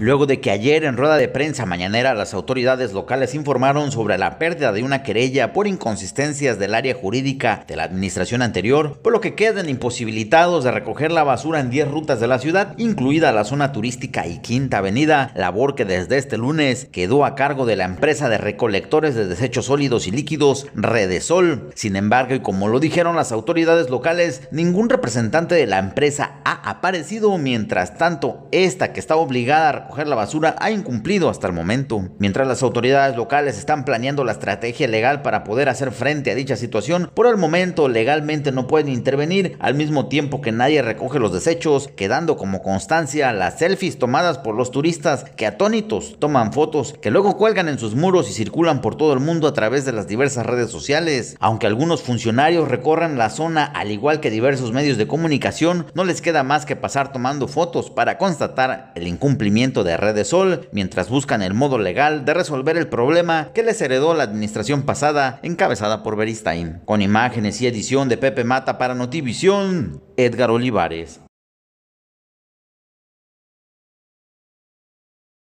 Luego de que ayer en rueda de prensa mañanera las autoridades locales informaron sobre la pérdida de una querella por inconsistencias del área jurídica de la administración anterior, por lo que quedan imposibilitados de recoger la basura en 10 rutas de la ciudad, incluida la zona turística y Quinta Avenida, labor que desde este lunes quedó a cargo de la empresa de recolectores de desechos sólidos y líquidos Redesol. Sin embargo, y como lo dijeron las autoridades locales, ningún representante de la empresa ha aparecido, mientras tanto esta que está obligada a coger la basura ha incumplido hasta el momento. Mientras las autoridades locales están planeando la estrategia legal para poder hacer frente a dicha situación, por el momento legalmente no pueden intervenir al mismo tiempo que nadie recoge los desechos, quedando como constancia las selfies tomadas por los turistas que atónitos toman fotos que luego cuelgan en sus muros y circulan por todo el mundo a través de las diversas redes sociales. Aunque algunos funcionarios recorran la zona al igual que diversos medios de comunicación, no les queda más que pasar tomando fotos para constatar el incumplimiento de Sol, mientras buscan el modo legal de resolver el problema que les heredó la administración pasada encabezada por Beristain. Con imágenes y edición de Pepe Mata para Notivisión, Edgar Olivares.